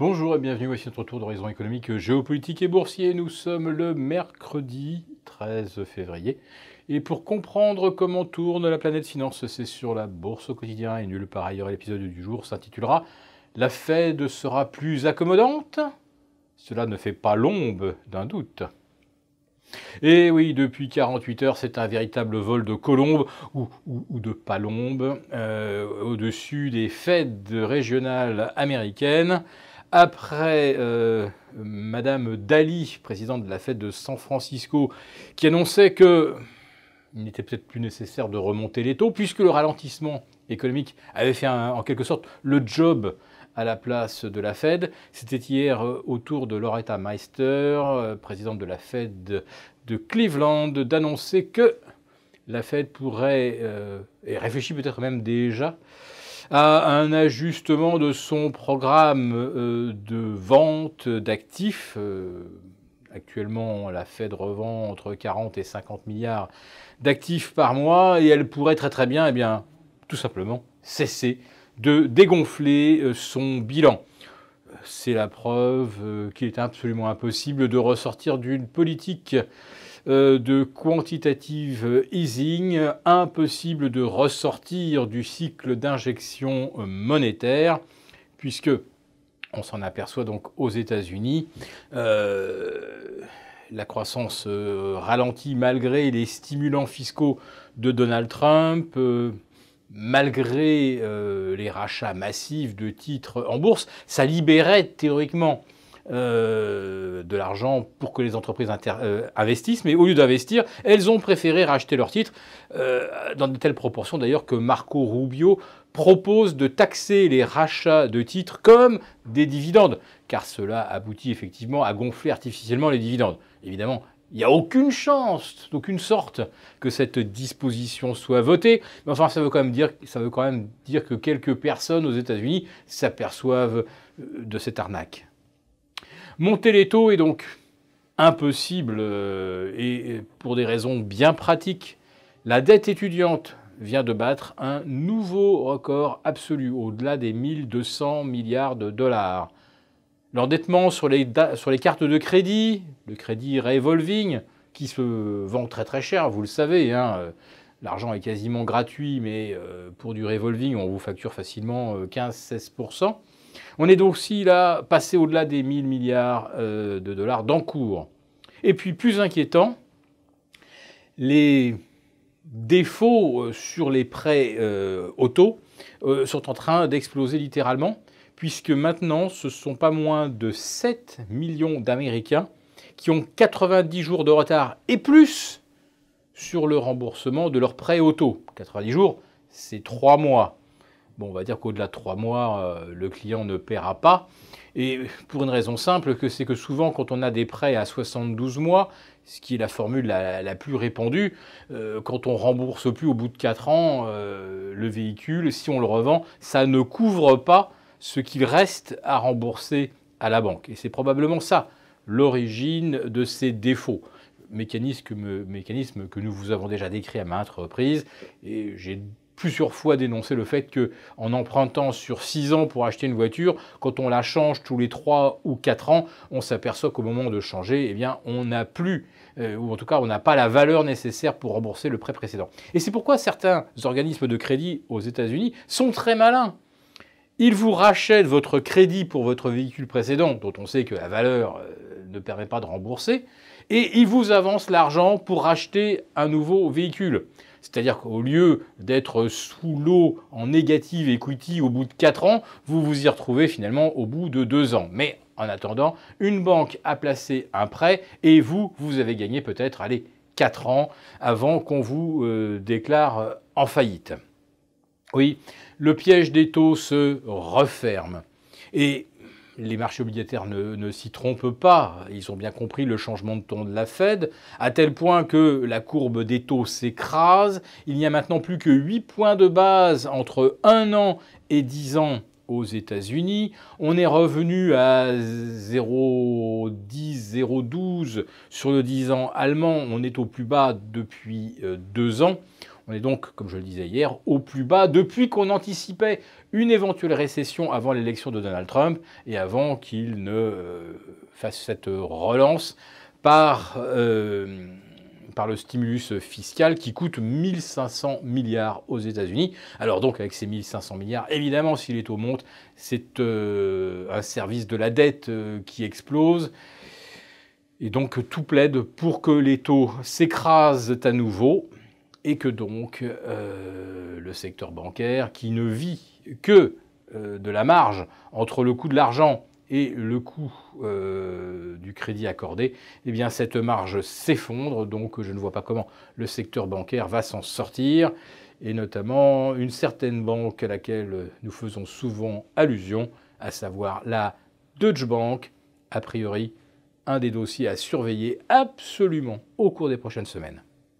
Bonjour et bienvenue, voici notre tour d'horizon économique, euh, géopolitique et boursier. Nous sommes le mercredi 13 février. Et pour comprendre comment tourne la planète finance, c'est sur la bourse au quotidien et nulle part ailleurs. L'épisode du jour s'intitulera La Fed sera plus accommodante Cela ne fait pas l'ombre d'un doute. Et oui, depuis 48 heures, c'est un véritable vol de colombes ou, de palombes euh, au-dessus des Fed régionales américaines après euh, Madame Daly, présidente de la Fed de San Francisco, qui annonçait que il n'était peut-être plus nécessaire de remonter les taux, puisque le ralentissement économique avait fait en quelque sorte le job à la place de la Fed. C'était hier euh, au tour de Loretta Meister, euh, présidente de la Fed de Cleveland, d'annoncer que la Fed pourrait, et réfléchit peut-être même déjà, à un ajustement de son programme euh, de vente d'actifs. Euh, actuellement, la Fed revend entre 40 et 50 milliards d'actifs par mois et elle pourrait très très bien, eh bien tout simplement, cesser de dégonfler euh, son bilan c'est la preuve euh, qu'il est absolument impossible de ressortir d'une politique euh, de quantitative easing, impossible de ressortir du cycle d'injection euh, monétaire, puisque on s'en aperçoit donc aux États-Unis. la croissance ralentit malgré les stimulants fiscaux de Donald Trump malgré euh, les rachats massifs de titres en bourse, ça libérait théoriquement euh, de l'argent pour que les entreprises euh, investissent, mais au lieu d'investir, elles ont préféré racheter leurs titres, dans de telles proportions d'ailleurs que Marco Rubio propose de taxer les rachats de titres comme des dividendes, car cela aboutit effectivement à gonfler artificiellement les dividendes. Évidemment, il n'y a aucune chance, d'aucune sorte, que cette disposition soit votée. Mais enfin, ça veut quand même dire, que quelques personnes aux États-Unis s'aperçoivent euh, de cette arnaque. Monter les taux est donc impossible euh, et pour des raisons bien pratiques. La dette étudiante vient de battre un nouveau record absolu au-delà des 1200 milliards de dollars. L'endettement sur les, cartes de crédit, le crédit revolving, qui se vend très très cher, vous le savez. Hein, euh, l'argent est quasiment gratuit, mais euh, pour du revolving, on vous facture facilement 15-16%. Euh, on est donc aussi là passé au-delà des 1000 milliards de dollars d'encours. Et puis plus inquiétant, les défauts sur les prêts auto sont en train d'exploser littéralement puisque maintenant, ce sont pas moins de 7 millions d'Américains qui ont 90 jours de retard et plus sur le remboursement de leurs prêts auto. 90 jours, c'est 3 mois. Bon, on va dire qu'au-delà de 3 mois, euh, le client ne paiera pas. Et pour une raison simple, que c'est que souvent, quand on a des prêts à 72 mois, ce qui est la formule la, plus répandue, euh, quand on rembourse plus au bout de 4 ans euh, le véhicule, si on le revend, ça ne couvre pas ce qu'il reste à rembourser à la banque. Et c'est probablement ça l'origine de ces défauts. Mécanisme que, nous vous avons déjà décrit à maintes reprises. Et j'ai plusieurs fois dénoncé le fait que en empruntant sur 6 ans pour acheter une voiture, quand on la change tous les 3 ou 4 ans, on s'aperçoit qu'au moment de changer, eh bien, on n'a plus euh, ou en tout cas, on n'a pas la valeur nécessaire pour rembourser le prêt précédent. Et c'est pourquoi certains organismes de crédit aux États-Unis sont très malins. Il vous rachète votre crédit pour votre véhicule précédent, dont on sait que la valeur euh, ne permet pas de rembourser, et il vous avance l'argent pour racheter un nouveau véhicule. C'est-à-dire qu'au lieu d'être sous l'eau en négative equity au bout de 4 ans, vous vous y retrouvez finalement au bout de 2 ans. Mais en attendant, une banque a placé un prêt et vous, vous avez gagné peut-être, allez, 4 ans avant qu'on vous euh, déclare euh, en faillite. Oui, le piège des taux se referme. Et les marchés obligataires ne, s'y trompent pas. Ils ont bien compris le changement de ton de la Fed, à tel point que la courbe des taux s'écrase. Il n'y a maintenant plus que 8 points de base entre 1 an et 10 ans aux États-Unis. On est revenu à 0,10, 0,12 sur le 10 ans allemand. On est au plus bas depuis 2 euh, ans. On est donc, comme je le disais hier, au plus bas depuis qu'on anticipait une éventuelle récession avant l'élection de Donald Trump et avant qu'il ne euh, fasse cette relance par, euh, par le stimulus fiscal qui coûte 1500 milliards aux États-Unis. Alors donc avec ces 1500 milliards, évidemment, si les taux montent, c'est euh, un service de la dette qui explose. Et donc tout plaide pour que les taux s'écrasent à nouveau et que donc euh, le secteur bancaire, qui ne vit que euh, de la marge entre le coût de l'argent et le coût euh, du crédit accordé, eh bien cette marge s'effondre, donc je ne vois pas comment le secteur bancaire va s'en sortir, et notamment une certaine banque à laquelle nous faisons souvent allusion, à savoir la Deutsche Bank, a priori un des dossiers à surveiller absolument au cours des prochaines semaines.